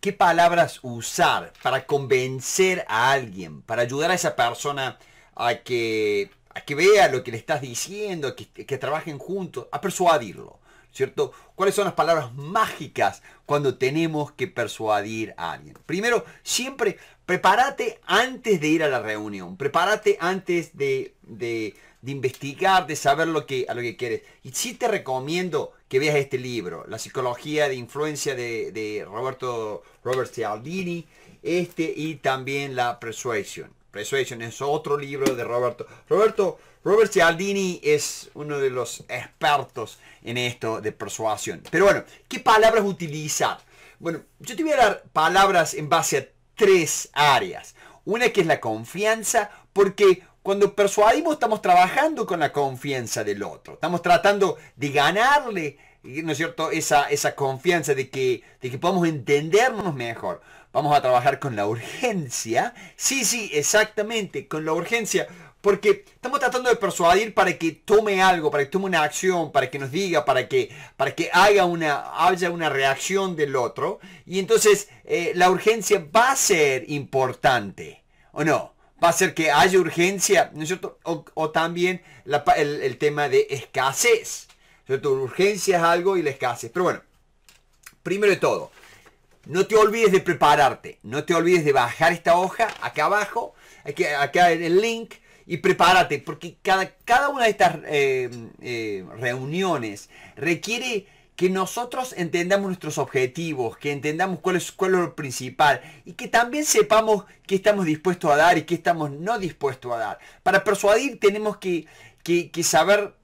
qué palabras usar para convencer a alguien, para ayudar a esa persona a que, a que vea lo que le estás diciendo, que, que trabajen juntos, a persuadirlo, ¿cierto? ¿Cuáles son las palabras mágicas cuando tenemos que persuadir a alguien? Primero, siempre Prepárate antes de ir a la reunión. Prepárate antes de, investigar, de saber lo que, a lo que quieres. Y sí te recomiendo que veas este libro, La psicología de influencia de, de Roberto Robert Cialdini, este y también La Persuasion. Persuasion es otro libro de Roberto. Roberto, Robert Cialdini es uno de los expertos en esto de persuasión. Pero bueno, ¿qué palabras utilizar? Bueno, yo te voy a dar palabras en base a tres áreas. Una que es la confianza, porque cuando persuadimos estamos trabajando con la confianza del otro. Estamos tratando de ganarle, ¿no es cierto?, esa, esa confianza de que, de que podamos entendernos mejor. Vamos a trabajar con la urgencia. Sí, sí, exactamente, con la urgencia porque estamos tratando de persuadir para que tome algo, para que tome una acción, para que nos diga, para que, para que una, haya una reacción del otro. Y entonces eh, la urgencia va a ser importante, ¿o no? Va a ser que haya urgencia, ¿no es cierto? O, también el, tema de escasez. ¿cierto? Urgencia es algo y la escasez. Pero bueno, primero de todo, no te olvides de prepararte, no te olvides de bajar esta hoja acá abajo, acá en el link y prepárate, porque cada, cada una de estas eh, eh, reuniones requiere que nosotros entendamos nuestros objetivos, que entendamos cuál es, cuál es lo principal y que también sepamos qué estamos dispuestos a dar y qué estamos no dispuestos a dar. Para persuadir tenemos que, que, saber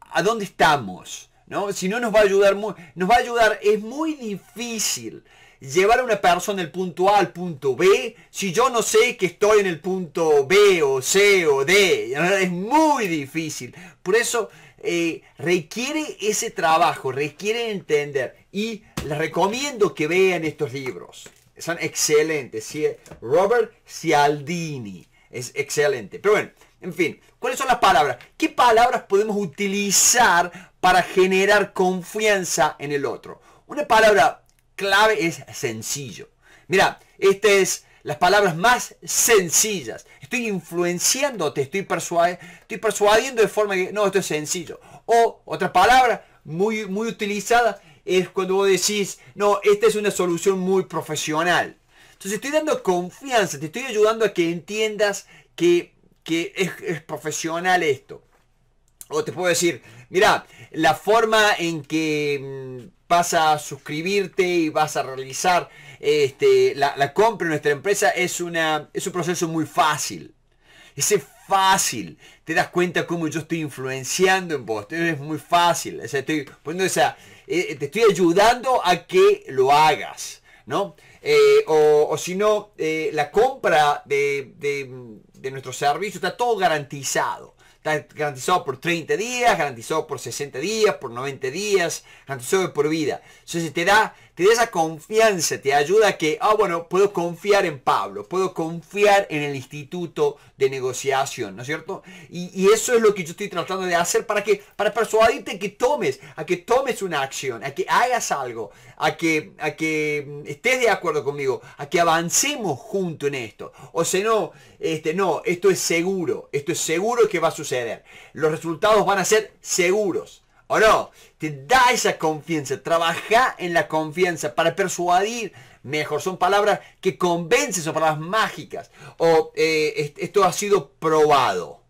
a dónde estamos, ¿no? Si no nos va a ayudar, muy, nos va a ayudar, es muy difícil llevar a una persona del punto A al punto B si yo no sé que estoy en el punto B o C o D? Es muy difícil. Por eso eh, requiere ese trabajo, requiere entender. Y les recomiendo que vean estos libros. Son excelentes. Robert Cialdini. Es excelente. Pero bueno, en fin, ¿cuáles son las palabras? ¿Qué palabras podemos utilizar para generar confianza en el otro? Una palabra clave es sencillo. Mira, estas es las palabras más sencillas. Estoy influenciando, te estoy, persuadiendo, estoy persuadiendo de forma que, no, esto es sencillo. O otra palabra muy, muy utilizada es cuando vos decís, no, esta es una solución muy profesional. Entonces estoy dando confianza, te estoy ayudando a que entiendas que, que es, es profesional esto. O te puedo decir, mira, la forma en que mm, vas a suscribirte y vas a realizar este, la, compra en nuestra empresa, es, una, es un proceso muy fácil. Es fácil. Te das cuenta cómo yo estoy influenciando en vos. Es muy fácil. estoy poniendo eh, te estoy ayudando a que lo hagas. ¿no? Eh, o, si no, eh, la compra de, de nuestro servicio está todo garantizado. Está garantizado por 30 días, garantizado por 60 días, por 90 días, garantizado por vida. Entonces te da te da esa confianza, te ayuda a que, ah, bueno, puedo confiar en Pablo, puedo confiar en el instituto de negociación, ¿no es cierto? Y, eso es lo que yo estoy tratando de hacer para que, para persuadirte que tomes, a que tomes una acción, a que hagas algo, a que, a que mm, estés de acuerdo conmigo, a que avancemos juntos en esto. O si no, este, no, esto es seguro, esto es seguro que va a suceder. Los resultados van a ser seguros. ¿O no? Te da esa confianza. Trabaja en la confianza para persuadir mejor. Son palabras que convencen, son palabras mágicas. O eh, esto ha sido probado.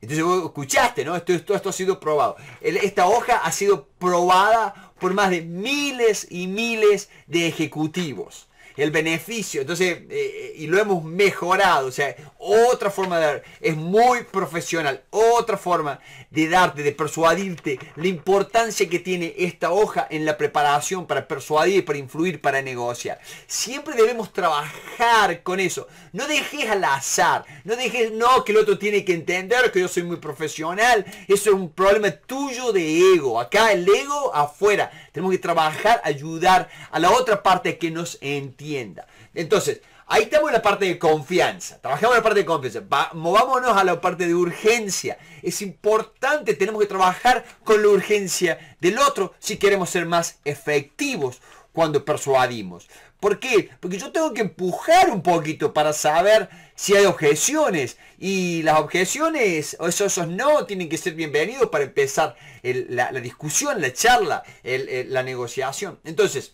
Entonces vos escuchaste, ¿no? Esto, esto, ha sido probado. esta hoja ha sido probada por más de miles y miles de ejecutivos el beneficio. Entonces, eh, eh, y lo hemos mejorado. O sea, otra forma de dar. Es muy profesional. Otra forma de darte, de persuadirte la importancia que tiene esta hoja en la preparación para persuadir, para influir, para negociar. Siempre debemos trabajar con eso. No dejes al azar. No dejes, no, que el otro tiene que entender que yo soy muy profesional. Eso es un problema tuyo de ego. Acá el ego afuera tenemos que trabajar, ayudar a la otra parte que nos entienda. Entonces, ahí estamos la parte de confianza. Trabajamos la parte de confianza. movámonos a la parte de urgencia. Es importante, tenemos que trabajar con la urgencia del otro si queremos ser más efectivos cuando persuadimos. ¿Por qué? Porque yo tengo que empujar un poquito para saber si hay objeciones. Y las objeciones, o esos, no, tienen que ser bienvenidos para empezar la, discusión, la charla, la negociación. Entonces,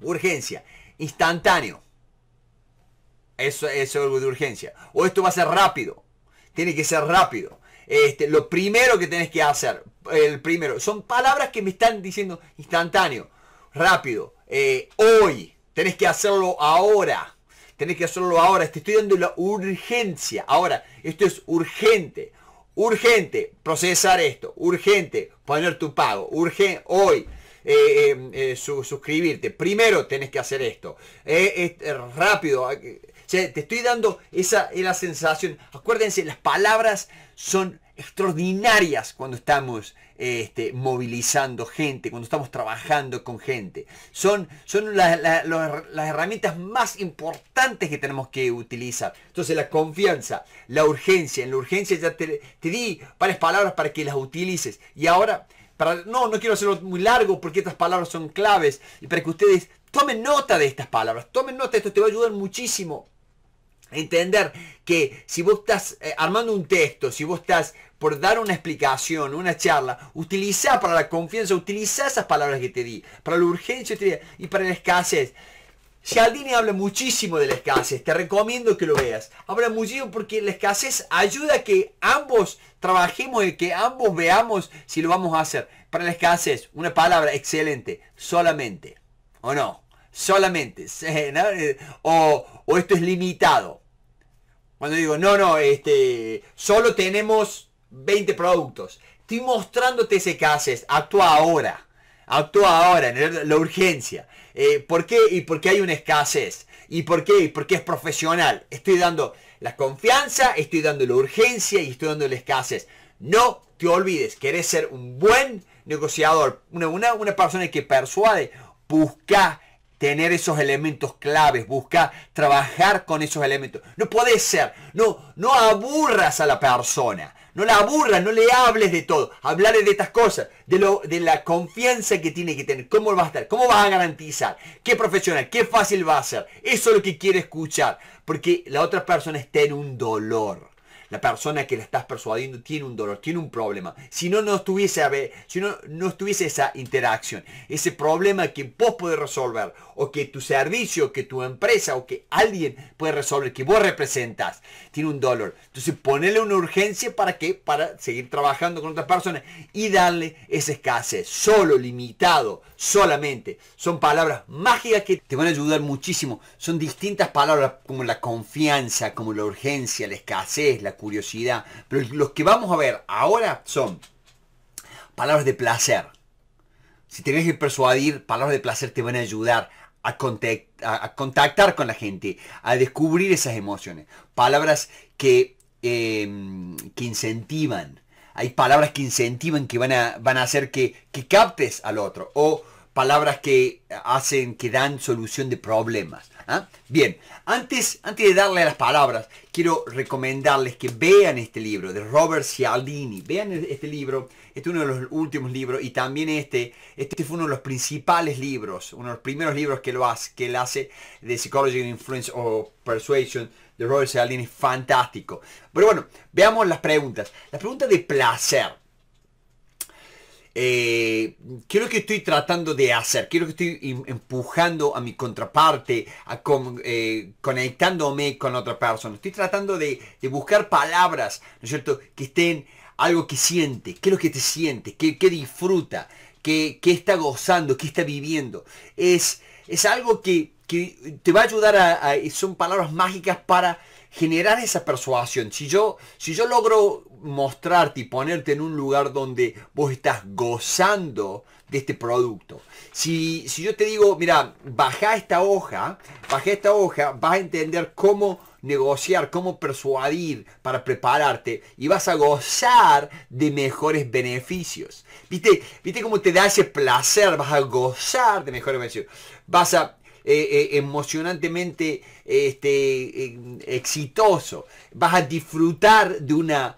urgencia, instantáneo. Eso, es algo de urgencia. O esto va a ser rápido. Tiene que ser rápido. Este, lo primero que tenés que hacer, el primero, son palabras que me están diciendo instantáneo, rápido, eh, hoy, Tenés que hacerlo ahora. Tenés que hacerlo ahora. Te estoy dando la urgencia. Ahora, esto es urgente. Urgente, procesar esto. Urgente, poner tu pago. Urgente, hoy. Eh, eh, eh, suscribirte. Primero tenés que hacer esto. rápido. te estoy dando esa es la sensación. Acuérdense, las palabras son extraordinarias cuando estamos este, movilizando gente, cuando estamos trabajando con gente. Son, son las herramientas más importantes que tenemos que utilizar. Entonces la confianza, la urgencia. En la urgencia ya te, di varias palabras para que las utilices. Y ahora, para, no, no quiero hacerlo muy largo porque estas palabras son claves y para que ustedes tomen nota de estas palabras. Tomen nota, esto te va a ayudar muchísimo entender que si vos estás eh, armando un texto, si vos estás por dar una explicación, una charla, utiliza para la confianza, utiliza esas palabras que te di, para la urgencia y para la escasez. Cialdini habla muchísimo de la escasez, te recomiendo que lo veas. Habla muchísimo porque la escasez ayuda a que ambos trabajemos y que ambos veamos si lo vamos a hacer. Para la escasez, una palabra excelente, solamente, ¿o no? Solamente, o, o esto es limitado. Cuando digo, no, no, este, solo tenemos 20 productos. Estoy mostrándote ese que Actúa ahora. Actúa ahora, en la urgencia. Eh, ¿Por qué? Y porque hay una escasez. ¿Y por qué? Y porque es profesional. Estoy dando la confianza, estoy dando la urgencia y estoy dando la escasez. No te olvides, querés ser un buen negociador, una, una persona que persuade, busca tener esos elementos claves, busca trabajar con esos elementos. No puede ser, no, no aburras a la persona. No la aburras, no le hables de todo. Hablarle de estas cosas, de, lo, de la confianza que tiene que tener. ¿Cómo va a estar? ¿Cómo vas a garantizar? ¿Qué profesional? ¿Qué fácil va a ser? Eso es lo que quiere escuchar. Porque la otra persona está en un dolor. La persona que la estás persuadiendo tiene un dolor, tiene un problema. Si no, no estuviese, si no, no estuviese esa interacción, ese problema que vos podés resolver o que tu servicio, que tu empresa o que alguien puede resolver, que vos representas, tiene un dolor. Entonces ponele una urgencia para que, para seguir trabajando con otras personas y darle esa escasez, solo, limitado, solamente. Son palabras mágicas que te van a ayudar muchísimo. Son distintas palabras como la confianza, como la urgencia, la escasez, la curiosidad. Pero los que vamos a ver ahora son palabras de placer. Si tenés que persuadir, palabras de placer te van a ayudar a, contactar con la gente, a descubrir esas emociones. Palabras que, em, que incentivan. Hay palabras que incentivan, que van a, van a hacer que, que captes al otro. O palabras que hacen, que dan solución de problemas. ¿ah? Bien, antes, antes de darle las palabras, quiero recomendarles que vean este libro de Robert Cialdini. Vean e-, este libro, este es uno de los últimos libros y también este, este fue uno de los principales libros, uno de los primeros libros que, hace, él hace de Psychology of Influence o Persuasion de Robert Cialdini, fantástico. Pero bueno, veamos las preguntas. La pregunta de placer eh, ¿qué es lo que estoy tratando de hacer? ¿Qué es lo que estoy em, empujando a mi contraparte, eh, conectándome con otra persona? Estoy tratando de, buscar palabras, ¿no es cierto?, que estén algo que siente, qué es lo que te siente, qué, qué disfruta, qué, está gozando, qué está viviendo. Es, es algo que, te va a ayudar a... Son palabras mágicas para generar esa persuasión. Si yo, si yo logro mostrarte y ponerte en un lugar donde vos estás gozando de este producto. Si, si yo te digo, mira, baja esta hoja, baja esta hoja, vas a entender cómo negociar, cómo persuadir para prepararte y vas a gozar de mejores beneficios. ¿Viste, ¿Viste cómo te da ese placer? Vas a gozar de mejores beneficios. Vas a eh, eh, emocionantemente este, eh, exitoso. Vas a disfrutar de una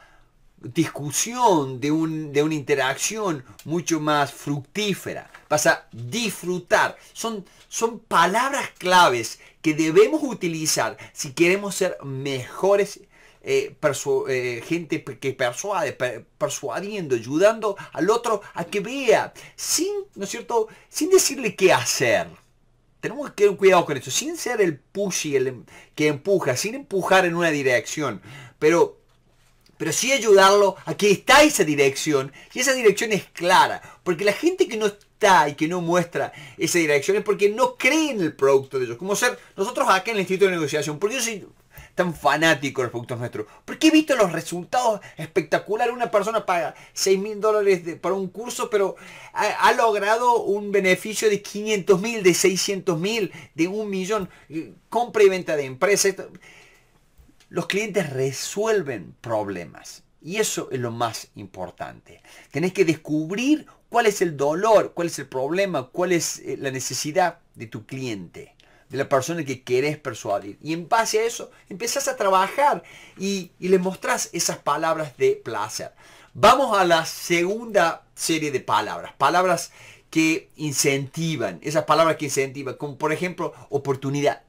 discusión, de, un, de una interacción mucho más fructífera. Vas a disfrutar. Son, son palabras claves que debemos utilizar si queremos ser mejores gente que persuade, persuadiendo, ayudando al otro a que vea, sin, ¿no es cierto?, sin decirle qué hacer tenemos que tener cuidado con eso, sin ser el pushy, el em, que empuja, sin empujar en una dirección, pero, pero sí ayudarlo a que está esa dirección, y esa dirección es clara, porque la gente que no está y que no muestra esa dirección es porque no cree en el producto de ellos, como ser nosotros acá en el Instituto de Negociación, porque yo tan fanático respecto a nuestro. Porque he visto los resultados espectacular Una persona paga 6 mil dólares para un curso, pero ha, logrado un beneficio de 500 mil, de 600 mil, de un millón. Eh, compra y venta de empresas. Los clientes resuelven problemas. Y eso es lo más importante. Tenés que descubrir cuál es el dolor, cuál es el problema, cuál es eh, la necesidad de tu cliente de la persona que querés persuadir. Y en base a eso empezás a trabajar y, y le mostrás esas palabras de placer. Vamos a la segunda serie de palabras. Palabras que incentivan, esas palabras que incentivan, como por ejemplo oportunidad.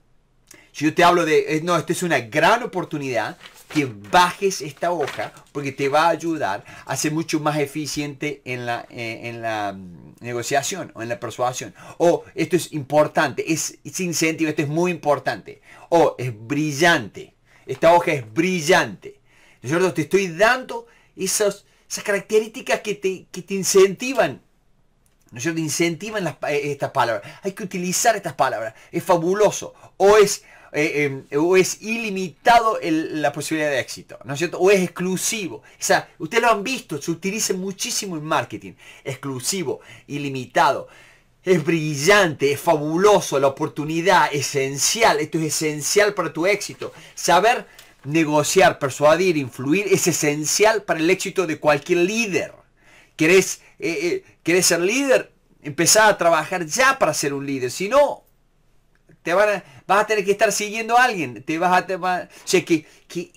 Si yo te hablo de, eh, no, esta es una gran oportunidad, que bajes esta hoja porque te va a ayudar a ser mucho más eficiente en la, eh, en la mm, negociación o en la persuasión. O esto es importante, es incentivo, esto es muy importante. O es brillante, esta hoja es brillante. Yo Te estoy dando esas, esas características que te, te incentivan ¿no es cierto? Incentivan eh, estas palabras. Hay que utilizar estas palabras. Es fabuloso. O es eh, em, o es ilimitado la posibilidad de éxito, ¿no es cierto? O es exclusivo. O sea, ustedes lo han visto, se utiliza muchísimo en marketing. Exclusivo, ilimitado. Es brillante, es fabuloso, la oportunidad, esencial. Esto es esencial para tu éxito. Saber negociar, persuadir, influir es esencial para el éxito de cualquier líder. ¿Querés, eh, eh, ¿querés ser líder? Empezá a trabajar ya para ser un líder. Si no, te a, vas a tener que estar siguiendo a alguien. Te vas a, o sea, que,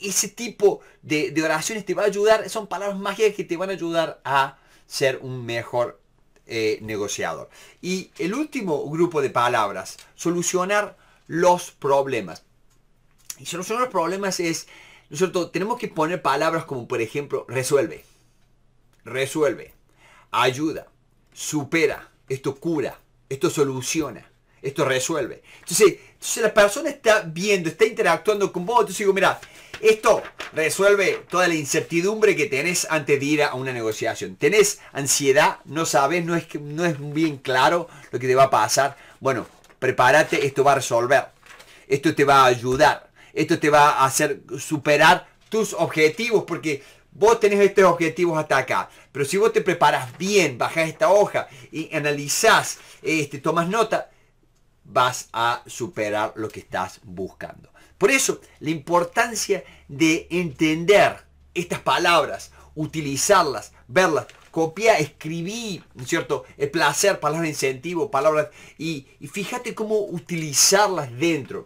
ese tipo de, oraciones te va a ayudar. Son palabras mágicas que te van a ayudar a ser un mejor eh, negociador. Y el último grupo de palabras, solucionar los problemas. Y solucionar los problemas es, nosotros Tenemos que poner palabras como, por ejemplo, resuelve, resuelve, ayuda, supera, esto cura, esto soluciona esto resuelve. Entonces, si la persona está viendo, está interactuando con vos, entonces digo, mira, esto resuelve toda la incertidumbre que tenés antes de ir a una negociación. Tenés ansiedad, no sabes, no es, no es bien claro lo que te va a pasar. Bueno, prepárate, esto va a resolver. Esto te va a ayudar. Esto te va a hacer superar tus objetivos porque Vos tenés estos objetivos hasta acá, pero si vos te preparas bien, bajás esta hoja y analizás, este, tomas nota, vas a superar lo que estás buscando. Por eso, la importancia de entender estas palabras, utilizarlas, verlas, copiar, escribir, cierto? El placer, palabras de incentivo, palabras... Y, y fíjate cómo utilizarlas dentro.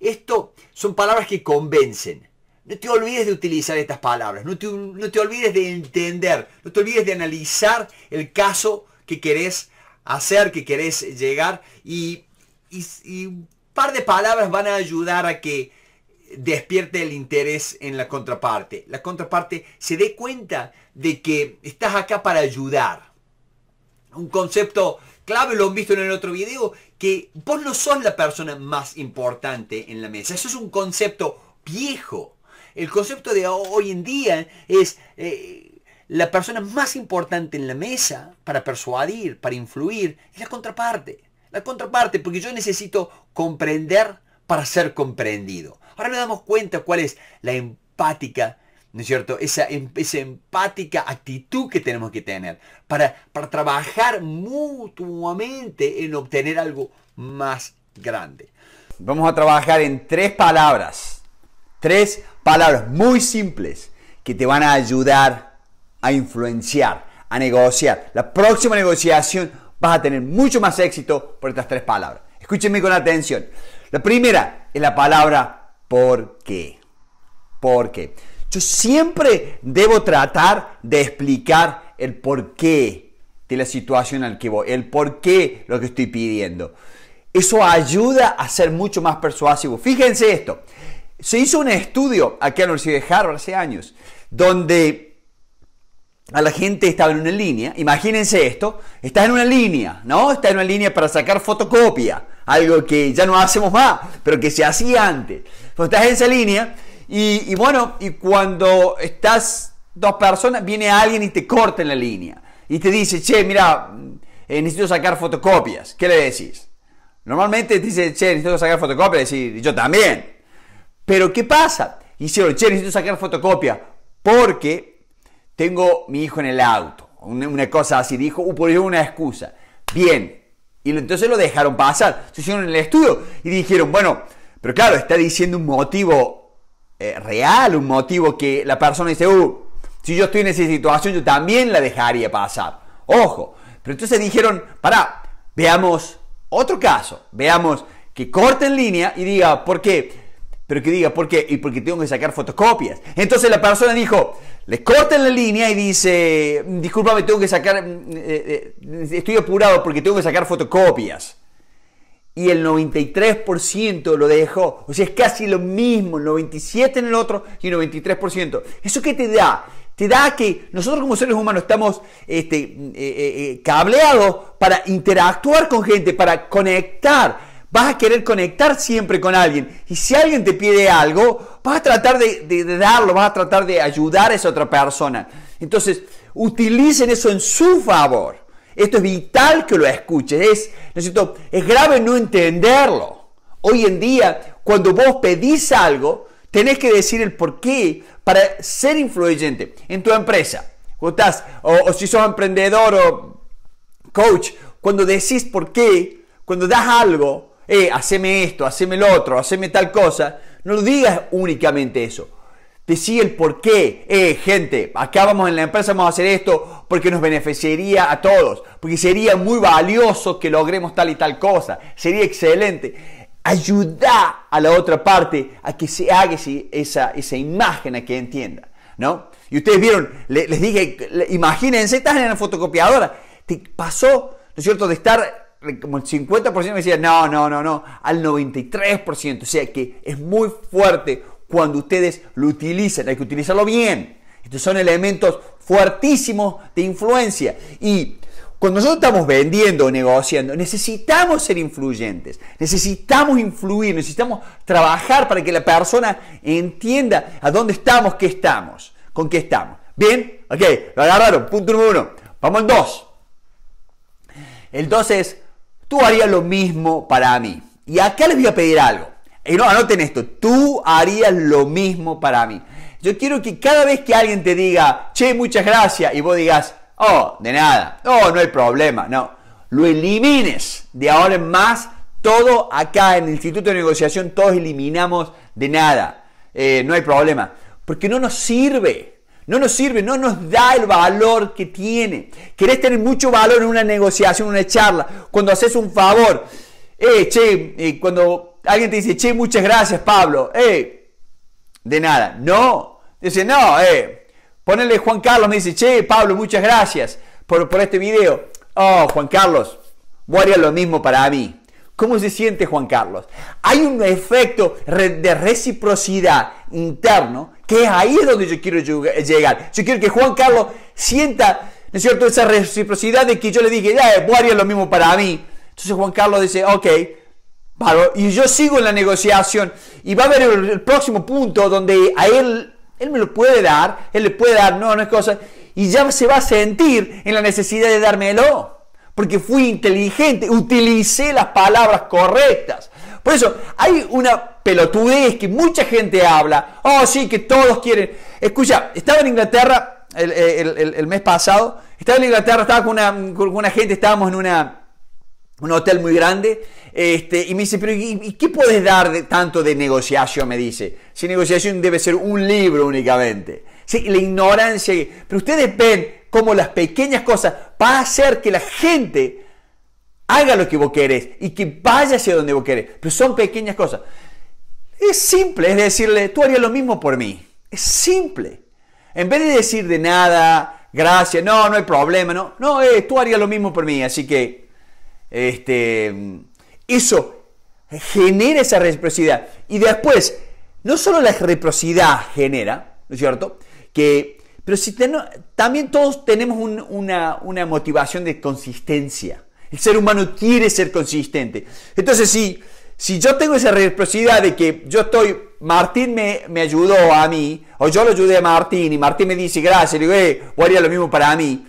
Esto son palabras que convencen. No te olvides de utilizar estas palabras, no te, no te olvides de entender, no te olvides de analizar el caso que querés hacer, que querés llegar y y, un par de palabras van a ayudar a que despierte el interés en la contraparte. La contraparte se dé cuenta de que estás acá para ayudar. Un concepto clave, lo han visto en el otro video, que vos no sos la persona más importante en la mesa. Eso es un concepto viejo. El concepto de hoy en día es eh, la persona más importante en la mesa para persuadir, para influir, es la contraparte. La contraparte, porque yo necesito comprender para ser comprendido. Ahora nos damos cuenta cuál es la empática, ¿no es cierto? Em, esa, empática actitud que tenemos que tener para, para trabajar mutuamente en obtener algo más grande. Vamos a trabajar en tres palabras, tres palabras muy simples que te van a ayudar a influenciar, a negociar. La próxima negociación vas a tener mucho más éxito por estas tres palabras. Escúchenme con atención. La primera es la palabra por qué. ¿Por qué? Yo siempre debo tratar de explicar el por qué de la situación al que voy, el por qué lo que estoy pidiendo. Eso ayuda a ser mucho más persuasivo. Fíjense esto. Se hizo un estudio aquí en la Universidad de Harvard hace años, donde a la gente estaba en una línea. Imagínense esto, estás en una línea, ¿no? Estás en una línea para sacar fotocopia, algo que ya no hacemos más, pero que se hacía antes. Pues estás en esa línea y, bueno, y cuando estás dos personas, viene alguien y te corta en la línea y te dice, che, mira, eh, necesito sacar fotocopias. ¿Qué le decís? Normalmente te dice, che, necesito sacar fotocopias, y yo también. Pero ¿qué pasa? Y dice, che, necesito sacar fotocopia porque tengo mi hijo en el auto, una, cosa así, dijo, uh, por una excusa. Bien, y entonces lo dejaron pasar, se hicieron en el estudio y dijeron, bueno, pero claro, está diciendo un motivo eh, real, un motivo que la persona dice, uh, si yo estoy en esa situación, yo también la dejaría pasar. Ojo, pero entonces dijeron, para veamos otro caso, veamos que en línea y diga, ¿por qué? Pero que diga, ¿por qué? Y porque tengo que sacar fotocopias. Entonces la persona dijo, le cortan la línea y dice, discúlpame, tengo que sacar, eh, eh, estoy apurado porque tengo que sacar fotocopias. Y el 93% lo dejó. O sea, es casi lo mismo, el 97% en el otro y el 93%. ¿Eso qué te da? Te da que nosotros como seres humanos estamos este, eh, cableados para interactuar con gente, para conectar, vas a querer conectar siempre con alguien. Y si alguien te pide algo, vas a tratar de, darlo, vas a tratar de ayudar a esa otra persona. Entonces, utilicen eso en su favor. Esto es vital que lo escuches. Es, es, grave no entenderlo. Hoy en día, cuando vos pedís algo, tenés que decir el por qué para ser influyente en tu empresa. O, estás, o si sos emprendedor o coach, cuando decís por qué, cuando das algo, eh, haceme esto, haceme lo otro, haceme tal cosa, no lo digas únicamente eso. Decí el por qué, eh, gente, acá vamos en la empresa, vamos a hacer esto porque nos beneficiaría a todos, porque sería muy valioso que logremos tal y tal cosa, sería excelente. Ayuda a la otra parte a que se haga esa, esa imagen a que entienda, ¿no? Y ustedes vieron, les dije, imagínense, estás en la fotocopiadora, te pasó, ¿no es cierto?, de estar como el 50% me decía, no, no, no, no, al 93%. O sea que es muy fuerte cuando ustedes lo utilizan, hay que utilizarlo bien. Estos son elementos fuertísimos de influencia. Y cuando nosotros estamos vendiendo o negociando, necesitamos ser influyentes, necesitamos influir, necesitamos trabajar para que la persona entienda a dónde estamos, qué estamos, con qué estamos. Bien, ok, lo agarraron, punto número uno. Vamos al dos. El dos es tú harías lo mismo para mí. Y acá les voy a pedir algo. Y eh, no, anoten esto, tú harías lo mismo para mí. Yo quiero que cada vez que alguien te diga, che, muchas gracias, y vos digas, oh, de nada, oh, no hay problema, no. Lo elimines de ahora en más. Todo acá en el Instituto de Negociación, todos eliminamos de nada. Eh, no hay problema. Porque no nos sirve. No nos sirve, no nos da el valor que tiene. Querés tener mucho valor en una negociación, en una charla, cuando haces un favor. Eh, che, eh, cuando alguien te dice, che, muchas gracias, Pablo. Eh, de nada. No. Dice, no, eh. Ponele Juan Carlos, me dice, che, Pablo, muchas gracias por, por este video. Oh, Juan Carlos, vos lo mismo para mí. ¿Cómo se siente Juan Carlos? Hay un efecto de reciprocidad interno que ahí es donde yo quiero llegar. Yo quiero que Juan Carlos sienta, ¿no es cierto?, esa reciprocidad de que yo le dije, ya, eh, vos harías lo mismo para mí. Entonces Juan Carlos dice, ok, y yo sigo en la negociación y va a haber el, el, próximo punto donde a él, él me lo puede dar, él le puede dar, no, no es cosa, y ya se va a sentir en la necesidad de dármelo, porque fui inteligente, utilicé las palabras correctas, por eso, hay una pelotudez que mucha gente habla. Oh, sí, que todos quieren. Escucha, estaba en Inglaterra el, mes pasado. Estaba en Inglaterra, estaba con una, gente, estábamos en una, un hotel muy grande. Este, y me dice, pero ¿y, qué puedes dar de, tanto de negociación? Me dice. Si negociación debe ser un libro únicamente. Sí, la ignorancia. Pero ustedes ven cómo las pequeñas cosas van a hacer que la gente haga lo que vos querés y que vaya hacia donde vos querés. Pero son pequeñas cosas. Es simple, es decirle, tú harías lo mismo por mí. Es simple. En vez de decir de nada, gracias, no, no hay problema, no, no, eh, tú harías lo mismo por mí. Así que, este, eso genera esa reciprocidad. Y después, no solo la reciprocidad genera, ¿no es cierto? Que, pero si también todos tenemos una, una motivación de consistencia. El ser humano quiere ser consistente. Entonces, si, si yo tengo esa reciprocidad de que yo estoy, Martín me, me ayudó a mí, o yo lo ayudé a Martín, y Martín me dice gracias, digo, eh, haría lo mismo para mí.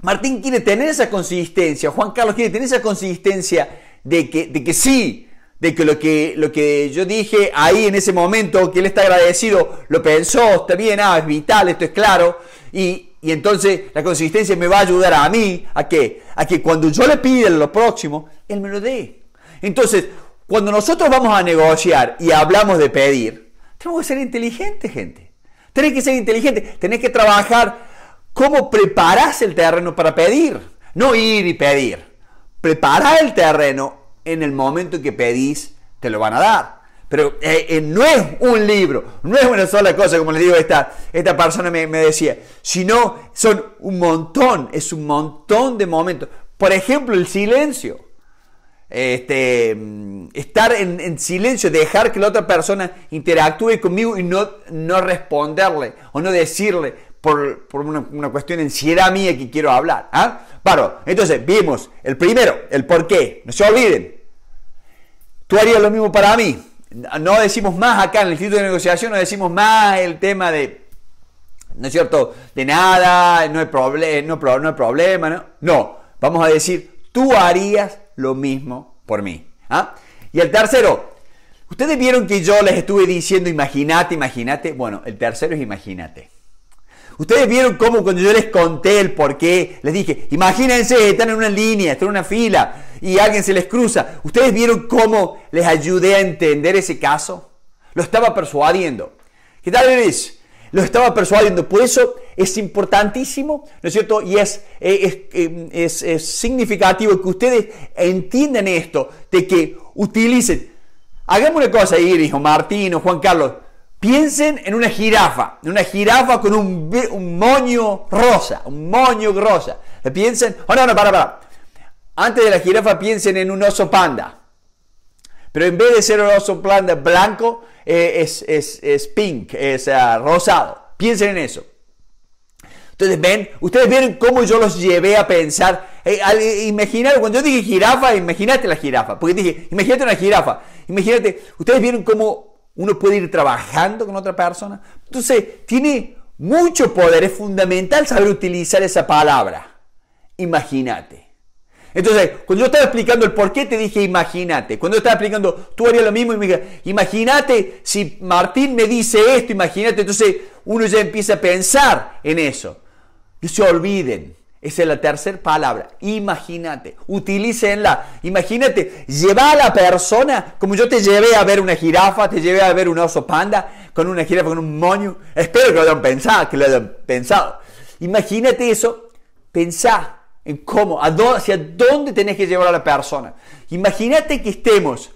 Martín quiere tener esa consistencia, Juan Carlos quiere tener esa consistencia de que, de que sí, de que lo, que lo que yo dije ahí en ese momento, que él está agradecido, lo pensó, está bien, ah, es vital, esto es claro, y, y entonces la consistencia me va a ayudar a mí a que, a que cuando yo le pida lo próximo, Él me lo dé. Entonces, cuando nosotros vamos a negociar y hablamos de pedir, tenemos que ser inteligentes, gente. Tenés que ser inteligentes, tenés que trabajar cómo preparás el terreno para pedir. No ir y pedir. Preparar el terreno en el momento en que pedís, te lo van a dar. Pero eh, eh, no es un libro, no es una sola cosa, como les digo, esta, esta persona me, me decía, sino son un montón, es un montón de momentos. Por ejemplo, el silencio. Este, mm, estar en, en, silencio, dejar que la otra persona interactúe conmigo y no, no responderle o no decirle por, por una, cuestión de era mía que quiero hablar. ¿ah? entonces vimos el primero, el por qué, no se olviden. Tú harías lo mismo para mí no decimos más acá en el Instituto de Negociación, no decimos más el tema de, ¿no es cierto?, de nada, no hay, no, no problema, ¿no? No, vamos a decir, tú harías lo mismo por mí. ¿ah? Y el tercero, ustedes vieron que yo les estuve diciendo, imagínate, imagínate, bueno, el tercero es imagínate. Ustedes vieron cómo cuando yo les conté el porqué les dije, imagínense, están en una línea, están en una fila y alguien se les cruza. Ustedes vieron cómo les ayudé a entender ese caso. Lo estaba persuadiendo. ¿Qué tal eres? Lo estaba persuadiendo. Por eso es importantísimo, ¿no es cierto? Y eh, eh, es, es, significativo que ustedes entiendan esto, de que utilicen. Hagamos una cosa, Iris dijo Martín o Juan Carlos. Piensen en una jirafa, una jirafa con un, moño rosa, un moño rosa. Piensen, oh no, no, para, para. Antes de la jirafa piensen en un oso panda. Pero en vez de ser un oso panda blanco, eh, es, es, es, pink, es ah, rosado. Piensen en eso. Entonces ven, ustedes vieron cómo yo los llevé a pensar. Eh, eh, imaginar, cuando yo dije jirafa, imagínate la jirafa. Porque dije, imagínate una jirafa. Imagínate, ustedes vieron cómo uno puede ir trabajando con otra persona. Entonces, tiene mucho poder, es fundamental saber utilizar esa palabra. Imagínate. Entonces, cuando yo estaba explicando el por qué te dije imagínate, cuando yo estaba explicando tú harías lo mismo, imagínate si Martín me dice esto, imagínate, entonces uno ya empieza a pensar en eso. No se olviden, esa es la tercera palabra. Imagínate. Utilícenla. Imagínate. Lleva a la persona como yo te llevé a ver una jirafa, te llevé a ver un oso panda con una jirafa, con un moño. Espero que lo hayan pensado, que lo hayan pensado. Imagínate eso. Pensá en cómo, hacia dónde tenés que llevar a la persona. Imagínate que estemos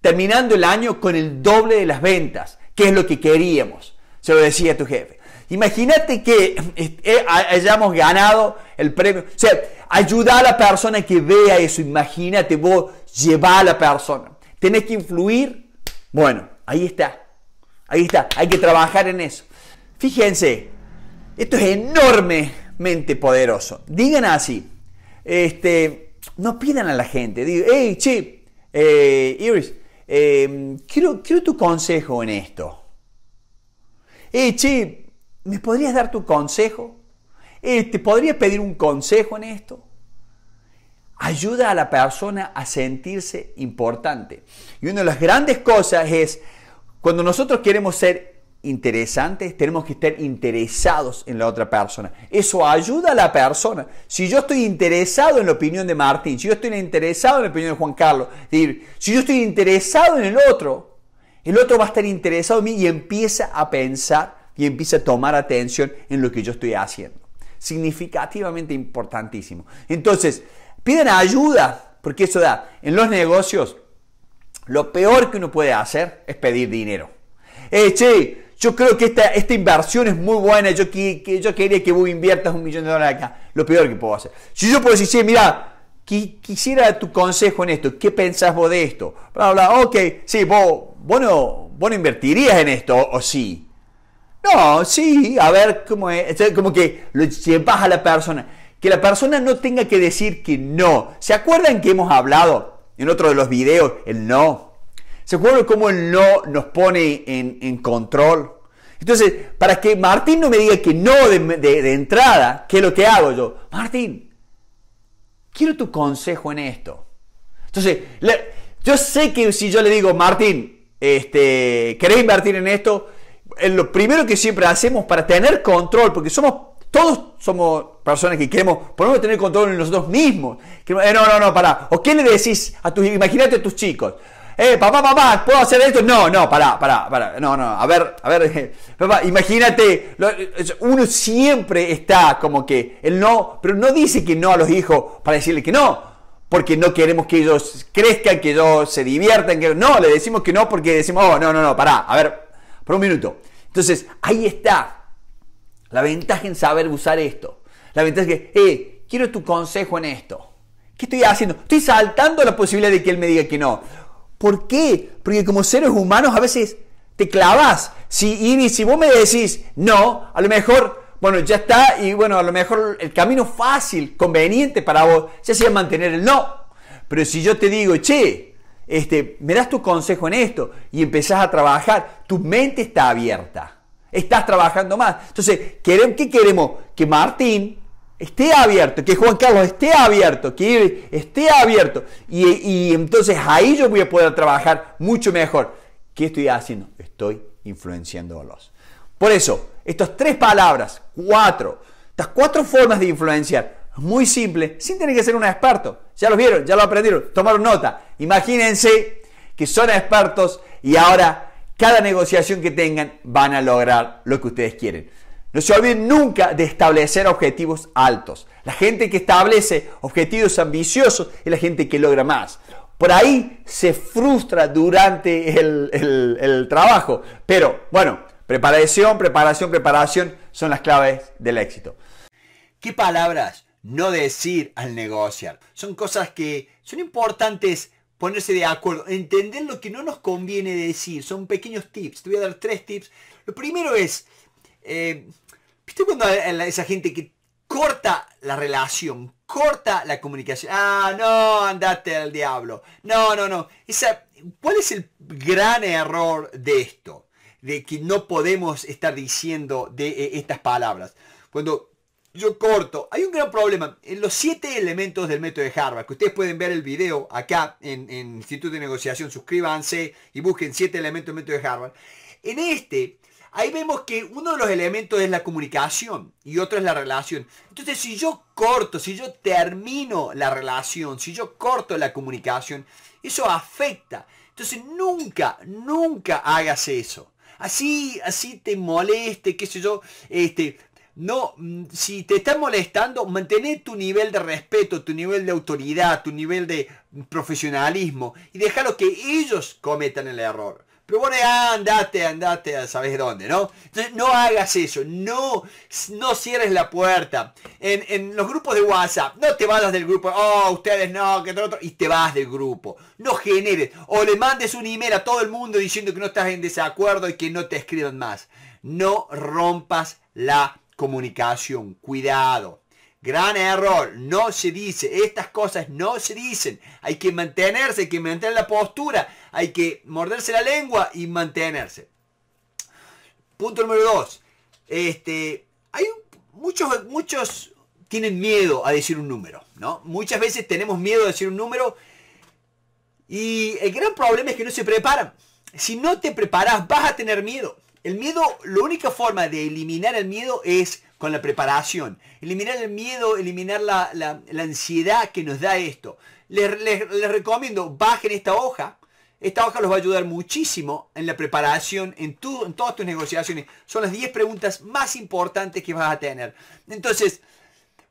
terminando el año con el doble de las ventas, que es lo que queríamos. Se lo decía tu jefe. Imagínate que eh, eh, hayamos ganado el premio. O sea, ayuda a la persona que vea eso. Imagínate, vos llevar a la persona. Tenés que influir. Bueno, ahí está. Ahí está. Hay que trabajar en eso. Fíjense, esto es enormemente poderoso. Digan así. Este, no pidan a la gente. Digo, hey, che, eh, Iris, quiero, quiero tu consejo en esto. Hey, che, ¿me podrías dar tu consejo? Eh, ¿Te podría pedir un consejo en esto? Ayuda a la persona a sentirse importante. Y una de las grandes cosas es, cuando nosotros queremos ser interesantes, tenemos que estar interesados en la otra persona. Eso ayuda a la persona. Si yo estoy interesado en la opinión de Martín, si yo estoy interesado en la opinión de Juan Carlos, si yo estoy interesado en el otro, el otro va a estar interesado en mí y empieza a pensar y empieza a tomar atención en lo que yo estoy haciendo. Significativamente importantísimo. Entonces, piden ayuda, porque eso da, en los negocios, lo peor que uno puede hacer es pedir dinero. Eh, che, yo creo que esta, esta inversión es muy buena, yo, que, yo quería que vos inviertas un millón de dólares acá. Lo peor que puedo hacer. Si yo puedo decir, sí, mira, quisiera tu consejo en esto, ¿qué pensás vos de esto? Bla, bla, ok, sí, vos, bueno vos invertirías en esto, o sí. No, sí, a ver cómo es. Como que lo llevas a la persona. Que la persona no tenga que decir que no. ¿Se acuerdan que hemos hablado en otro de los videos? El no. ¿Se acuerdan cómo el no nos pone en, control? Entonces, para que Martín no me diga que no de, entrada, ¿qué es lo que hago yo? Martín, quiero tu consejo en esto. Entonces, yo sé que si yo le digo, Martín, este, ¿querés invertir en esto? Eh, lo primero que siempre hacemos para tener control, porque somos todos somos personas que queremos, podemos tener control en nosotros mismos. Eh, no, no, no, pará. ¿O qué le decís a tus, imagínate a tus chicos? Eh, papá, papá, ¿puedo hacer esto? No, no, pará, pará, pará. No, no, a ver, a ver, papá, imagínate, uno siempre está como que, el no, pero no dice que no a los hijos para decirle que no, porque no queremos que ellos crezcan, que ellos se diviertan, que no, le decimos que no porque decimos, oh, no, no, no, pará, a ver, por un minuto. Entonces, ahí está la ventaja en saber usar esto. La ventaja es que, eh, quiero tu consejo en esto. ¿Qué estoy haciendo? Estoy saltando la posibilidad de que él me diga que no. ¿Por qué? Porque como seres humanos a veces te clavas. Si, y si vos me decís no, a lo mejor, bueno, ya está. Y bueno, a lo mejor el camino fácil, conveniente para vos, ya sea mantener el no. Pero si yo te digo, che, este, me das tu consejo en esto y empezás a trabajar, tu mente está abierta, estás trabajando más. Entonces, ¿qué queremos? Que Martín esté abierto, que Juan Carlos esté abierto, que esté abierto. Y, y entonces ahí yo voy a poder trabajar mucho mejor. ¿Qué estoy haciendo? Estoy influenciándolos. Por eso, estas tres palabras, cuatro, estas cuatro formas de influenciar, muy simple, sin tener que ser un experto. Ya lo vieron, ya lo aprendieron, tomaron nota. Imagínense que son expertos y ahora cada negociación que tengan van a lograr lo que ustedes quieren. No se olviden nunca de establecer objetivos altos. La gente que establece objetivos ambiciosos es la gente que logra más. Por ahí se frustra durante el, trabajo. Pero bueno, preparación, preparación, preparación son las claves del éxito. ¿Qué palabras no decir al negociar. Son cosas que son importantes ponerse de acuerdo, entender lo que no nos conviene decir. Son pequeños tips. Te voy a dar tres tips. Lo primero es, eh, ¿viste cuando esa gente que corta la relación, corta la comunicación? Ah, no, andate al diablo. No, no, no. ¿Cuál es el gran error de esto? De que no podemos estar diciendo de eh, estas palabras. Cuando yo corto. Hay un gran problema. En los siete elementos del método de Harvard, que ustedes pueden ver el video acá en, Instituto de Negociación, suscríbanse y busquen siete elementos del método de Harvard. En este, ahí vemos que uno de los elementos es la comunicación y otro es la relación. Entonces, si yo corto, si yo termino la relación, si yo corto la comunicación, eso afecta. Entonces, nunca, nunca hagas eso así, así te moleste, qué sé yo, este, no, mm, si te están molestando, mantener tu nivel de respeto, tu nivel de autoridad, tu nivel de profesionalismo y déjalo que ellos cometan el error. Pero bueno, ah, andate, andate, sabes dónde, ¿no? Entonces, no hagas eso, no, no cierres la puerta. En, los grupos de WhatsApp, no te vayas del grupo, oh, ustedes no, que otro, y te vas del grupo. No generes, o le mandes un email a todo el mundo diciendo que no estás en desacuerdo y que no te escriban más. No rompas la comunicación. Cuidado. Gran error, no se dice, estas cosas no se dicen. Hay que mantenerse, hay que mantener la postura, hay que morderse la lengua y mantenerse. Punto número dos, este, hay muchos, muchos tienen miedo a decir un número, ¿no? Muchas veces tenemos miedo a decir un número y el gran problema es que no se preparan. Si no te preparas, vas a tener miedo. El miedo, la única forma de eliminar el miedo es con la preparación. Eliminar el miedo, eliminar la, ansiedad que nos da esto. Les, recomiendo, bajen esta hoja. Esta hoja los va a ayudar muchísimo en la preparación, en, tu, en todas tus negociaciones. Son las 10 preguntas más importantes que vas a tener. Entonces,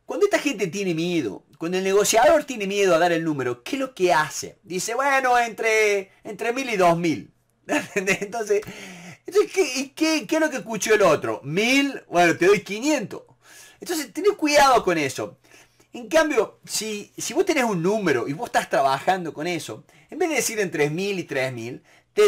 cuando esta gente tiene miedo, cuando el negociador tiene miedo a dar el número, ¿qué es lo que hace? Dice, bueno, entre, entre mil y dos mil. Entonces, entonces, ¿qué, es lo que escuchó el otro? ¿Mil? Bueno, te doy 500. Entonces, tenés cuidado con eso. En cambio, si, si vos tenés un número y vos estás trabajando con eso, en vez de decir en 3.000 y 3.000, te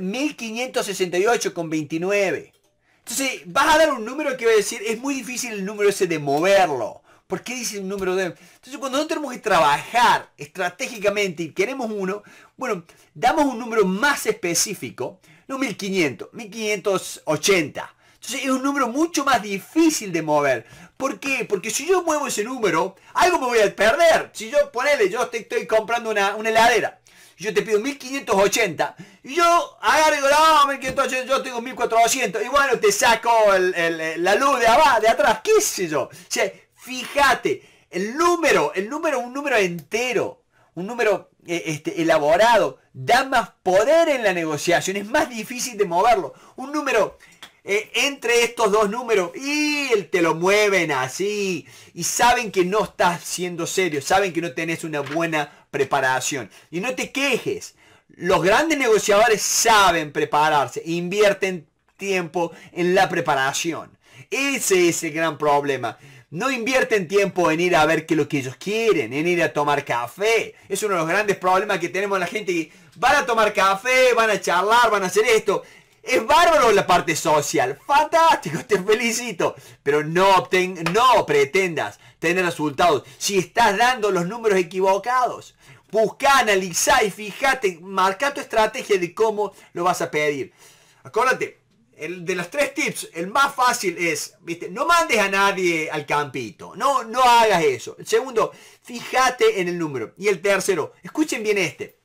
1.568 con 29. Entonces, vas a dar un número que va a decir, es muy difícil el número ese de moverlo. ¿Por qué dice un número de...? Entonces, cuando nosotros tenemos que trabajar estratégicamente y queremos uno, bueno, damos un número más específico, no 1500, 1580. Entonces es un número mucho más difícil de mover. ¿Por qué? Porque si yo muevo ese número, algo me voy a perder. Si yo, ponele, yo te estoy comprando una, heladera. Yo te pido 1580. Y yo agarro no, 1580, yo tengo 1400. Y bueno, te saco la luz de abajo, de atrás, qué sé yo. O sea, fíjate, el número, el número un número entero un número eh, este, elaborado, da más poder en la negociación, es más difícil de moverlo. Un número eh, entre estos dos números y te lo mueven así y saben que no estás siendo serio, saben que no tenés una buena preparación. Y no te quejes, los grandes negociadores saben prepararse, invierten tiempo en la preparación. Ese es el gran problema. No invierten tiempo en ir a ver qué lo que ellos quieren, en ir a tomar café. Es uno de los grandes problemas que tenemos la gente que van a tomar café, van a charlar, van a hacer esto. Es bárbaro la parte social, fantástico, te felicito. Pero no, no pretendas tener resultados si estás dando los números equivocados. Busca, analiza y fíjate, marca tu estrategia de cómo lo vas a pedir. Acuérdate, de los tres tips, el más fácil es, ¿viste? no mandes a nadie al campito, no, no hagas eso. El segundo, fíjate en el número. Y el tercero, escuchen bien este.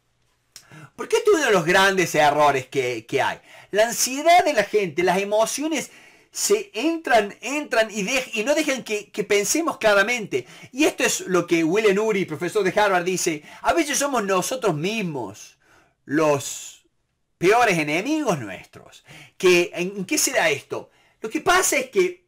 Porque este es uno de los grandes errores que, hay. La ansiedad de la gente, las emociones se entran, entran y, y no dejan que, pensemos claramente. Y esto es lo que Willen Uri, profesor de Harvard, dice. A veces somos nosotros mismos los peores enemigos nuestros. ¿Qué, ¿En qué será esto? Lo que pasa es que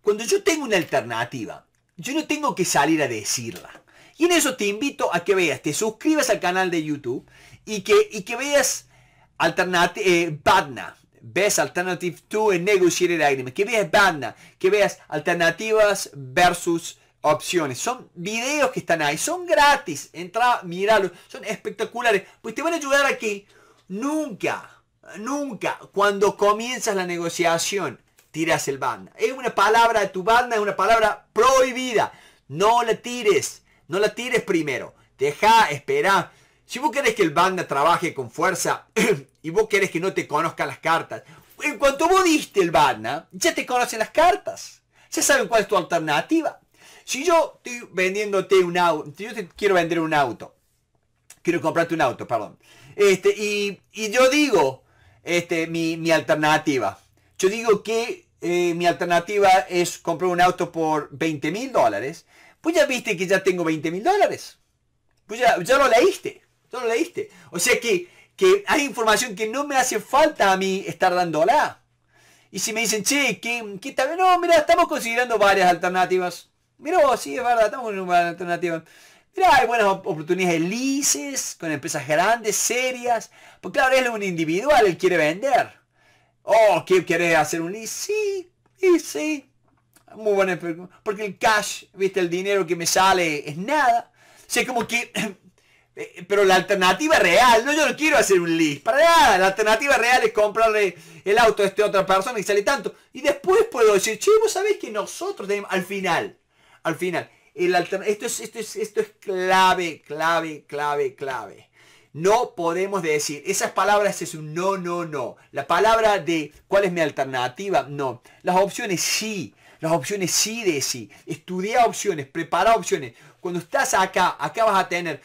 cuando yo tengo una alternativa, yo no tengo que salir a decirla. Y en eso te invito a que veas, te suscribas al canal de YouTube y que, y que veas eh, Alternative Badna, Best Alternative to Negotiated Item. que veas Badna, que veas Alternativas versus opciones. Son videos que están ahí, son gratis, entra, míralos, son espectaculares, pues te van a ayudar a que Nunca, nunca, cuando comienzas la negociación, tiras el banda. Es una palabra de tu banda, es una palabra prohibida. No la tires, no la tires primero. Deja, espera. Si vos querés que el banda trabaje con fuerza y vos querés que no te conozcan las cartas, en cuanto vos diste el banda, ya te conocen las cartas. Ya saben cuál es tu alternativa. Si yo estoy vendiéndote un auto, yo te quiero vender un auto, quiero comprarte un auto, perdón. Este, y, yo digo, este, mi, alternativa. Yo digo que eh, mi alternativa es comprar un auto por 20 mil dólares. Pues ya viste que ya tengo 20 mil dólares. Pues ya, lo leíste. Ya lo leíste. O sea que, que hay información que no me hace falta a mí estar dándola. Y si me dicen, che, que, no, mira, estamos considerando varias alternativas. Mira sí, es verdad, estamos en una alternativa. Mira, hay buenas oportunidades lices, con empresas grandes, serias. Porque, claro, es un individual, él quiere vender. Oh, ¿qué quiere hacer un lease? Sí, sí, sí. Muy buena Porque el cash, viste, el dinero que me sale es nada. O sea, como que... Eh, pero la alternativa real, no, yo no quiero hacer un lease, para nada. La alternativa real es comprarle el auto a esta otra persona y sale tanto. Y después puedo decir, che, vos sabés que nosotros tenemos, al final, al final, el esto, es, esto, es, esto es clave, clave, clave, clave. No podemos decir, esas palabras es un no, no, no. La palabra de cuál es mi alternativa, no. Las opciones sí, las opciones sí de sí. Estudia opciones, prepara opciones. Cuando estás acá, acá vas a tener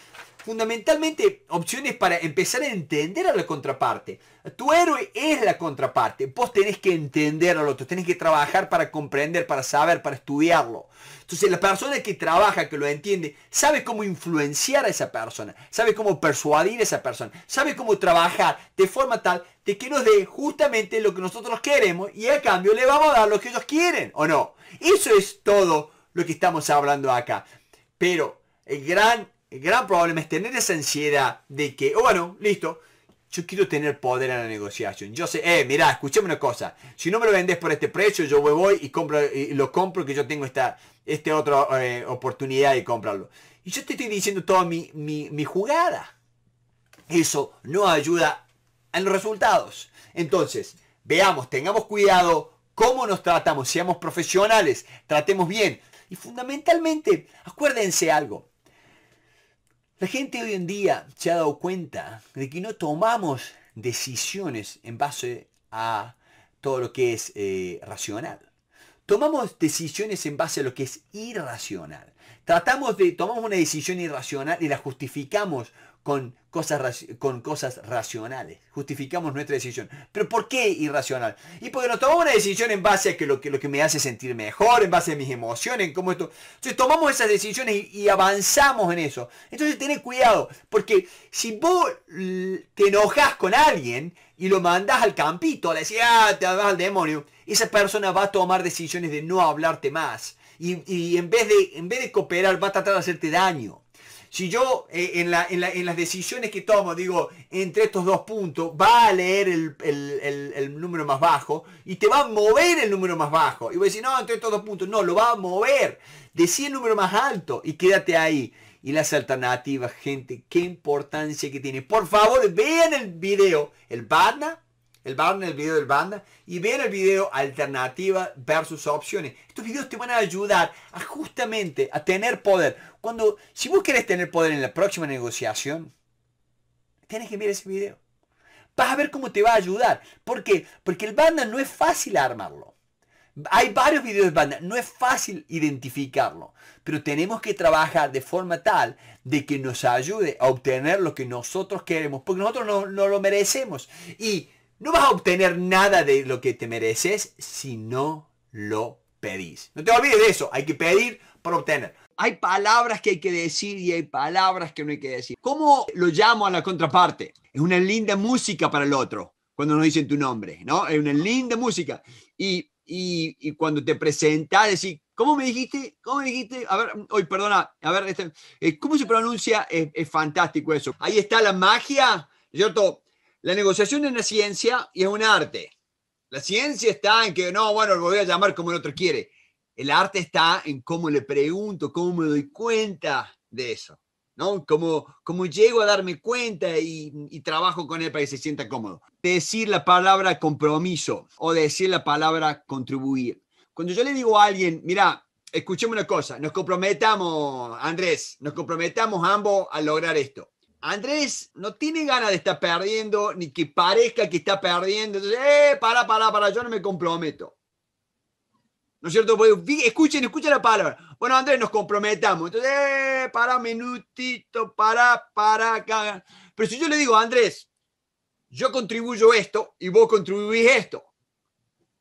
fundamentalmente opciones para empezar a entender a la contraparte. Tu héroe es la contraparte. Vos tenés que entender al otro, tenés que trabajar para comprender, para saber, para estudiarlo. Entonces la persona que trabaja, que lo entiende, sabe cómo influenciar a esa persona, sabe cómo persuadir a esa persona, sabe cómo trabajar de forma tal de que nos dé justamente lo que nosotros queremos y a cambio le vamos a dar lo que ellos quieren, ¿o no? Eso es todo lo que estamos hablando acá. Pero el gran el gran problema es tener esa ansiedad de que, oh bueno, listo, yo quiero tener poder en la negociación. Yo sé, eh, mira, escúchame una cosa. Si no me lo vendes por este precio, yo voy y, compro, y lo compro que yo tengo esta, este otra eh, oportunidad de comprarlo. Y yo te estoy diciendo toda mi, mi jugada. Eso no ayuda en los resultados. Entonces, veamos, tengamos cuidado cómo nos tratamos, seamos profesionales, tratemos bien. Y fundamentalmente, acuérdense algo, la gente hoy en día se ha dado cuenta de que no tomamos decisiones en base a todo lo que es eh, racional. Tomamos decisiones en base a lo que es irracional. Tratamos de, tomar una decisión irracional y la justificamos con cosas, con cosas racionales. Justificamos nuestra decisión. ¿Pero por qué irracional? Y porque nos tomamos una decisión en base a que lo, que lo que me hace sentir mejor, en base a mis emociones, en esto. Entonces tomamos esas decisiones y, avanzamos en eso. Entonces tened cuidado, porque si vos te enojas con alguien y lo mandás al campito, le decís, ah, te vas al demonio, esa persona va a tomar decisiones de no hablarte más. Y, y en, vez de, en vez de cooperar, va a tratar de hacerte daño. Si yo eh, en, las decisiones que tomo digo, entre estos dos puntos, va a leer el, número más bajo y te va a mover el número más bajo. Y voy a decir, no, entre estos dos puntos, no, lo va a mover. Decí el número más alto y quédate ahí. Y las alternativas, gente, qué importancia que tiene. Por favor, vean el video, el BADNA el en el video del banda y ver el video alternativa versus opciones. Estos videos te van a ayudar a justamente a tener poder. Cuando, si vos querés tener poder en la próxima negociación, tienes que ver ese video. Vas a ver cómo te va a ayudar. ¿Por qué? Porque el banda no es fácil armarlo. Hay varios videos de banda, no es fácil identificarlo, pero tenemos que trabajar de forma tal de que nos ayude a obtener lo que nosotros queremos, porque nosotros no, no lo merecemos. Y no vas a obtener nada de lo que te mereces si no lo pedís. No te olvides de eso, hay que pedir para obtener. Hay palabras que hay que decir y hay palabras que no hay que decir. ¿Cómo lo llamo a la contraparte? Es una linda música para el otro cuando nos dicen tu nombre, ¿no? Es una linda música. Y, cuando te presentas, decir, ¿cómo me dijiste? ¿Cómo me dijiste? A ver, hoy, perdona, a ver, este, eh, ¿cómo se pronuncia? Es, fantástico eso. Ahí está la magia, Yo ¿cierto? La negociación es una ciencia y es un arte. La ciencia está en que, no, bueno, lo voy a llamar como el otro quiere. El arte está en cómo le pregunto, cómo me doy cuenta de eso, ¿no? Cómo, cómo llego a darme cuenta y, trabajo con él para que se sienta cómodo. Decir la palabra compromiso o decir la palabra contribuir. Cuando yo le digo a alguien, mira, escuchemos una cosa, nos comprometamos, Andrés, nos comprometamos ambos a lograr esto. Andrés no tiene ganas de estar perdiendo, ni que parezca que está perdiendo. Entonces, eh, para, para, para, yo no me comprometo. ¿No es cierto? Pues, escuchen, escuchen la palabra. Bueno, Andrés, nos comprometamos. Entonces, eh, para, minutito, para, para, acá. Pero si yo le digo, Andrés, yo contribuyo esto y vos contribuís esto.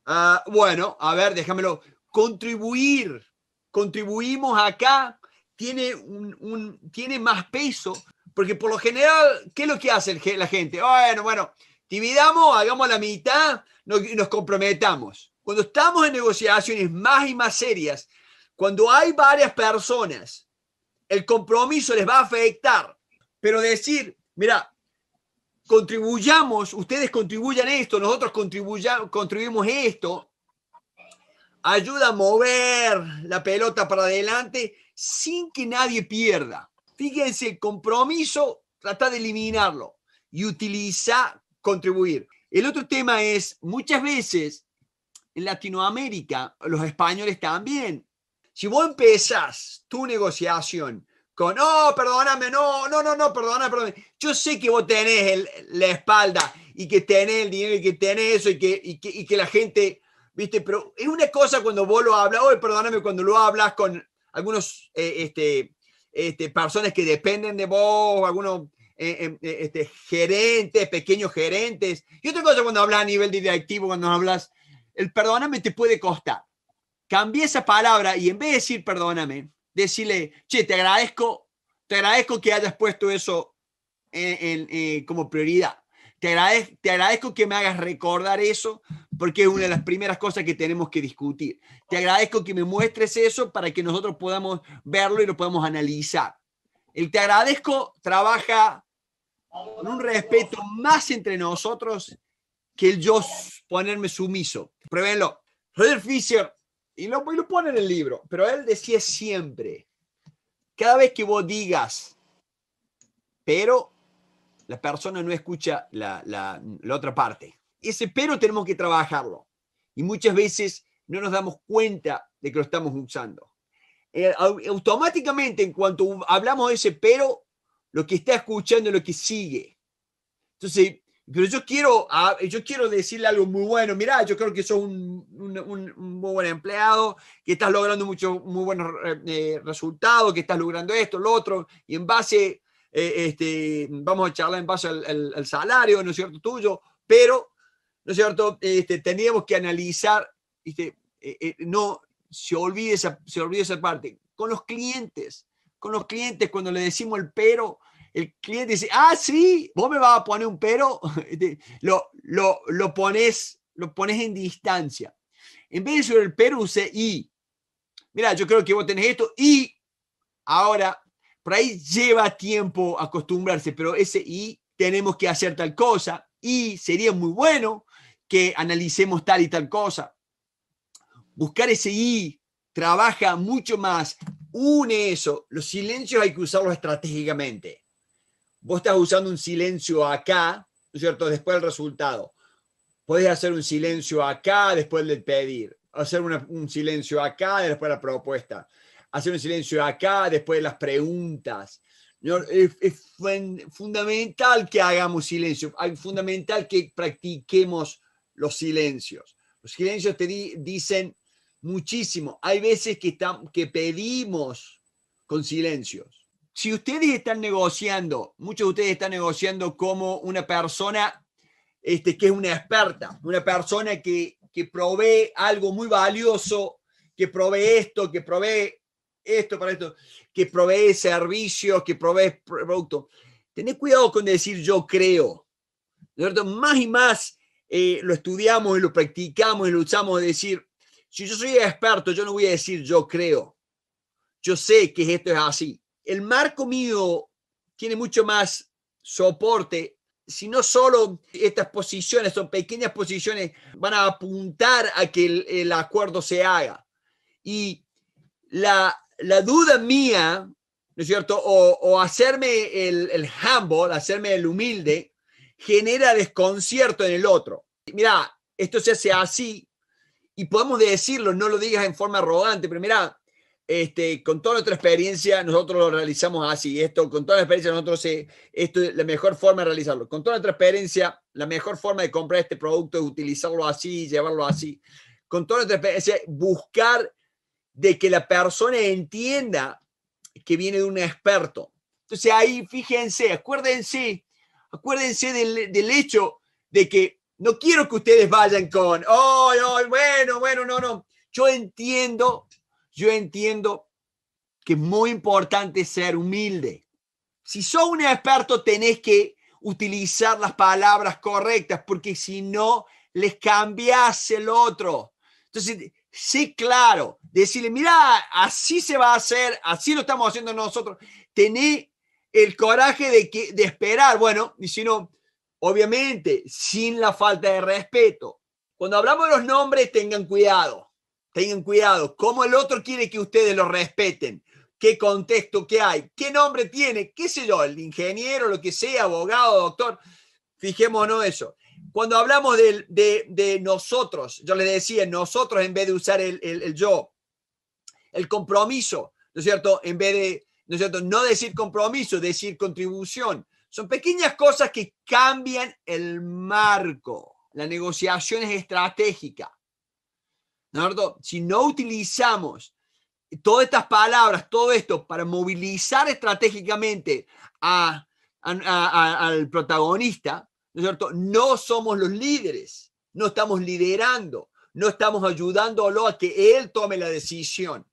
Ah, bueno, a ver, déjamelo. Contribuir, contribuimos acá, tiene, tiene más peso porque por lo general, ¿qué es lo que hace la gente? Bueno, bueno, dividamos, hagamos la mitad nos, nos comprometamos. Cuando estamos en negociaciones más y más serias, cuando hay varias personas, el compromiso les va a afectar. Pero decir, mira, contribuyamos, ustedes contribuyan esto, nosotros contribuimos esto, ayuda a mover la pelota para adelante sin que nadie pierda. Fíjense, el compromiso, trata de eliminarlo y utiliza contribuir. El otro tema es, muchas veces en Latinoamérica, los españoles también, si vos empezás tu negociación con, no, oh, perdóname, no, no, no, no, perdóname, perdóname. Yo sé que vos tenés la espalda y que tenés el dinero y que tenés eso y que, y que, la gente, viste, pero es una cosa cuando vos lo hablas, oye, oh, perdóname, cuando lo hablas con algunos eh, este, este, personas que dependen de vos, algunos eh, em, eh, este, gerentes, pequeños gerentes. Y otra cosa cuando hablas a nivel directivo, cuando hablas, el perdóname te puede costar. Cambia esa palabra y en vez de decir perdóname, decirle, che, te agradezco, te agradezco que hayas puesto eso eh, como prioridad. Te agradezco, que me hagas recordar eso, porque es una de las primeras cosas que tenemos que discutir. Te agradezco que me muestres eso para que nosotros podamos verlo y lo podamos analizar. El te agradezco trabaja con un respeto más entre nosotros que el yo ponerme sumiso. Pruébenlo. Roger Fisher, y y lo pone en el libro, pero él decía siempre, cada vez que vos digas, pero la persona no escucha la, otra parte. Ese pero tenemos que trabajarlo. Y muchas veces no nos damos cuenta de que lo estamos usando. Eh, automáticamente, en cuanto hablamos de ese pero, lo que está escuchando es lo que sigue. Entonces, pero yo quiero, yo quiero decirle algo muy bueno. Mirá, yo creo que sos un, muy buen empleado, que estás logrando muchos muy buenos eh, resultados, que estás logrando esto, lo otro. Y en base eh, este, vamos a charlar en base al, salario, ¿no es cierto?, tuyo, pero, ¿no es cierto?, este, teníamos que analizar, este, eh, eh, no, se olvide, esa, se olvide esa parte, con los clientes, con los clientes, cuando le decimos el pero, el cliente dice, ah, sí, vos me vas a poner un pero, este, lo, lo, pones, lo pones en distancia. En vez de usar el pero, usé y. Mira, yo creo que vos tenés esto y ahora por ahí lleva tiempo acostumbrarse, pero ese y tenemos que hacer tal cosa y sería muy bueno que analicemos tal y tal cosa. Buscar ese y trabaja mucho más, une eso. Los silencios hay que usarlos estratégicamente. Vos estás usando un silencio acá, ¿no es cierto? Después del resultado. Podés hacer un silencio acá después del pedir, hacer un silencio acá después de la propuesta hacer un silencio acá, después de las preguntas. Es, fundamental que hagamos silencio, es fundamental que practiquemos los silencios. Los silencios te dicen muchísimo. Hay veces que, que pedimos con silencios. Si ustedes están negociando, muchos de ustedes están negociando como una persona este, que es una experta, una persona que, que provee algo muy valioso, que provee esto, que provee esto, para esto, que provee servicios, que provee productos. Tened cuidado con decir yo creo. Más y más eh, lo estudiamos y lo practicamos y luchamos de decir, si yo soy experto, yo no voy a decir yo creo. Yo sé que esto es así. El marco mío tiene mucho más soporte si no solo estas posiciones, son pequeñas posiciones, van a apuntar a que el, el acuerdo se haga. Y la la duda mía, ¿no es cierto? O, hacerme el, el, humble, hacerme el humilde, genera desconcierto en el otro. Mira, esto se hace así y podemos decirlo, no lo digas en forma arrogante, pero mira, este, con toda nuestra experiencia nosotros lo realizamos así, esto, con toda la experiencia nosotros, eh, esto es la mejor forma de realizarlo, con toda nuestra experiencia, la mejor forma de comprar este producto es utilizarlo así, llevarlo así, con toda nuestra experiencia, buscar de que la persona entienda que viene de un experto. Entonces ahí fíjense, acuérdense, acuérdense del, hecho de que no quiero que ustedes vayan con, oh, oh bueno, bueno, no, no. Yo entiendo, yo entiendo que es muy importante ser humilde. Si sos un experto, tenés que utilizar las palabras correctas, porque si no, les cambias el otro. Entonces, Sí, claro. Decirle, mira, así se va a hacer, así lo estamos haciendo nosotros. Tener el coraje de, que, de esperar. Bueno, y si no, obviamente, sin la falta de respeto. Cuando hablamos de los nombres, tengan cuidado. Tengan cuidado. ¿Cómo el otro quiere que ustedes lo respeten? ¿Qué contexto que hay? ¿Qué nombre tiene? ¿Qué sé yo? El ingeniero, lo que sea, abogado, doctor. Fijémonos eso cuando hablamos de, nosotros, yo les decía nosotros en vez de usar el, yo, el compromiso, ¿no es cierto? En vez de, ¿no es cierto? No decir compromiso, decir contribución. Son pequeñas cosas que cambian el marco. La negociación es estratégica. ¿No es Si no utilizamos todas estas palabras, todo esto, para movilizar estratégicamente al protagonista, ¿no cierto? No somos los líderes, no estamos liderando, no estamos ayudándolo a que él tome la decisión,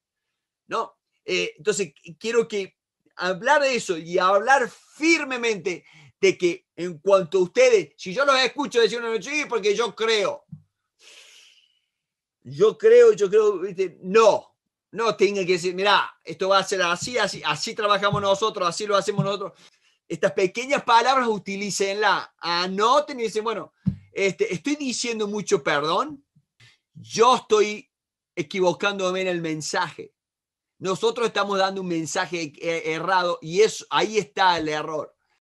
¿no? Eh, entonces, quiero que hablar de eso y hablar firmemente de que en cuanto a ustedes, si yo los escucho decir una noche, porque yo creo, yo creo, yo creo, no, no tenga que decir, mira, esto va a ser así, así trabajamos nosotros, así lo hacemos nosotros estas pequeñas palabras, la anoten y dicen, bueno, este, estoy diciendo mucho perdón, yo estoy equivocándome en el mensaje. Nosotros estamos dando un mensaje eh, errado y eso, ahí está el error.